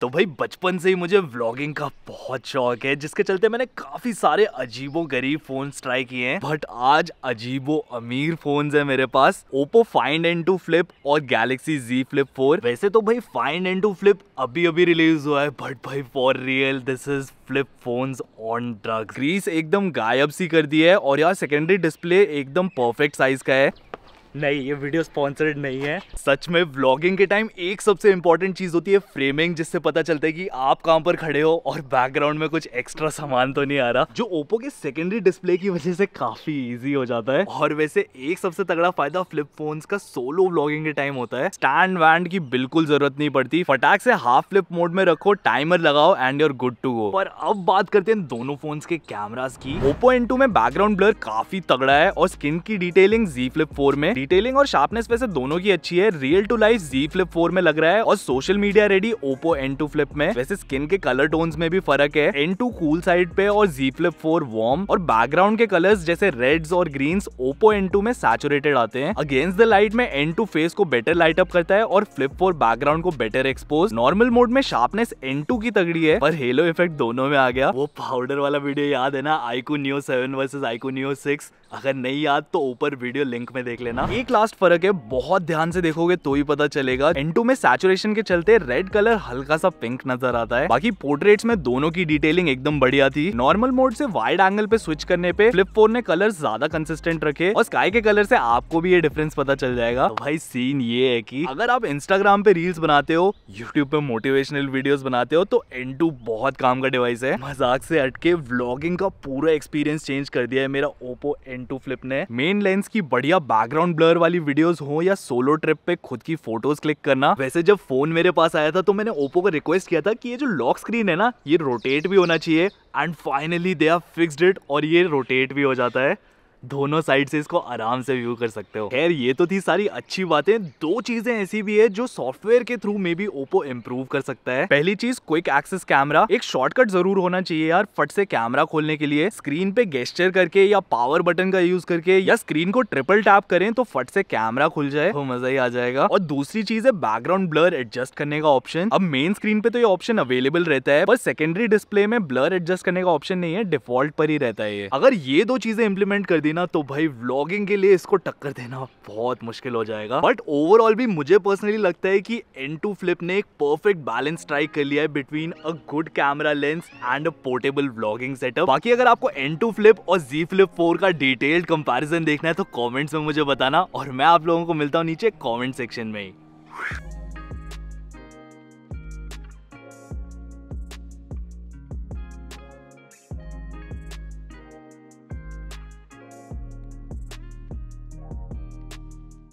तो भाई बचपन से ही मुझे व्लॉगिंग का बहुत शौक है जिसके चलते मैंने काफी सारे अजीबो गरीब फोन ट्राई किए हैं बट आज अजीबो अमीर फोन है मेरे पास Oppo find N two flip और गैलेक्सी जी फ्लिप फोर वैसे तो भाई फाइंड एंड टू फ्लिप अभी अभी रिलीज हुआ है बट भाई for real this is flip phone on drugs crease एकदम गायब सी कर दी है और यार सेकेंडरी डिस्प्ले एकदम परफेक्ट साइज का है नहीं ये वीडियो स्पॉन्सर्ड नहीं है सच में व्लॉगिंग के टाइम एक सबसे इंपॉर्टेंट चीज होती है फ्रेमिंग जिससे पता चलता है कि आप कहाँ पर खड़े हो और बैकग्राउंड में कुछ एक्स्ट्रा सामान तो नहीं आ रहा जो ओप्पो के सेकेंडरी डिस्प्ले की वजह से काफी इजी हो जाता है और वैसे एक सबसे तगड़ा फायदा फ्लिप फोन का सोलो व्लॉगिंग के टाइम होता है स्टैंड वैंड की बिल्कुल जरूरत नहीं पड़ती फटाक से हाफ फ्लिप मोड में रखो टाइमर लगाओ and you're good to go पर अब बात करते हैं दोनों फोन के कैमराज की ओप्पो एन में बैकग्राउंड ब्लर काफी तगड़ा है और स्किन की डिटेलिंग जी फ्लिप फोर में डिटेलिंग और शार्पनेस वैसे दोनों की अच्छी है real to life Z flip four में लग रहा है और social media ready Oppo N two flip में वैसे स्किन के कलर टोन्स में भी फर्क है एन टू कूल साइड पे और जी फ्लिप फोर वार्म और बैकग्राउंड के कलर्स जैसे रेड्स और ग्रीन्स Oppo एन टू में सैचुरेटेड आते हैं अगेंस्ट द लाइट में एन टू फेस को बेटर लाइट अप करता है और फ्लिप फोर बैकग्राउंड को बेटर एक्सपोज नॉर्मल मोड में शार्पनेस एन टू की तगड़ी है पर हेलो इफेक्ट दोनों में आ गया वो पाउडर वाला वीडियो याद है ना iQOO Neo seven versus iQOO Neo six अगर नहीं याद तो ऊपर वीडियो लिंक में देख लेना हाँ। एक लास्ट फर्क है बहुत ध्यान से देखोगे तो ही पता चलेगा एंटू में सैचुरेशन के चलते रेड कलर हल्का सा पिंक नजर आता है बाकी पोर्ट्रेट में दोनों की डिटेलिंग एकदम बढ़िया थी नॉर्मल मोड से वाइड एंगल पे स्विच करने पे फ्लिप फोर ने कलर ज्यादा कंसिस्टेंट रखे और स्काई के कलर से आपको भी ये डिफरेंस पता चल जाएगा तो भाई सीन ये है की अगर आप इंस्टाग्राम पे रील्स बनाते हो यूट्यूब पे मोटिवेशनल वीडियो बनाते हो तो एन बहुत काम का डिवाइस है मजाक से हटके व्लॉगिंग का पूरा एक्सपीरियंस चेंज कर दिया है मेरा ओपो एन फ्लिप ने मेन लेंस की बढ़िया बैकग्राउंड ब्लर वाली वीडियोस हो या सोलो ट्रिप पे खुद की फोटोज क्लिक करना वैसे जब फोन मेरे पास आया था तो मैंने ओप्पो को रिक्वेस्ट किया था कि ये जो लॉक स्क्रीन है ना ये रोटेट भी होना चाहिए and finally they are fixed it और ये रोटेट भी हो जाता है दोनों साइड से इसको आराम से व्यू कर सकते हो खैर ये तो थी सारी अच्छी बातें दो चीजें ऐसी भी है जो सॉफ्टवेयर के थ्रू में भी ओप्पो इम्प्रूव कर सकता है पहली चीज क्विक एक्सेस कैमरा एक शॉर्टकट जरूर होना चाहिए यार फट से कैमरा खोलने के लिए स्क्रीन पे गेस्टर करके या पावर बटन का यूज करके या स्क्रीन को ट्रिपल टैप करें तो फट से कैमरा खुल जाए तो मजा ही आ जाएगा और दूसरी चीज है बैकग्राउंड ब्लर एडजस्ट करने का ऑप्शन अब मेन स्क्रीन पे तो ये ऑप्शन अवेलेबल रहता है पर सेकेंडरी डिस्प्ले में ब्लर एडजस्ट करने का ऑप्शन नहीं है डिफॉल्ट पर ही रहता है अगर ये दो चीजें इंप्लीमेंट कर दी ना तो भाई व्लॉगिंग के लिए इसको टक्कर देना बहुत मुश्किल हो जाएगा बट ओवरऑल भी मुझे पर्सनली लगता है कि N2 Flip ने एक परफेक्ट बैलेंस ट्राई कर लिया है between a good camera lens and a portable vlogging setup बाकी अगर आपको N2 Flip और Z Flip 4 का डिटेल्ड कंपेरिजन देखना है तो कॉमेंट्स में मुझे बताना और मैं आप लोगों को मिलता हूँ नीचे कॉमेंट सेक्शन में ही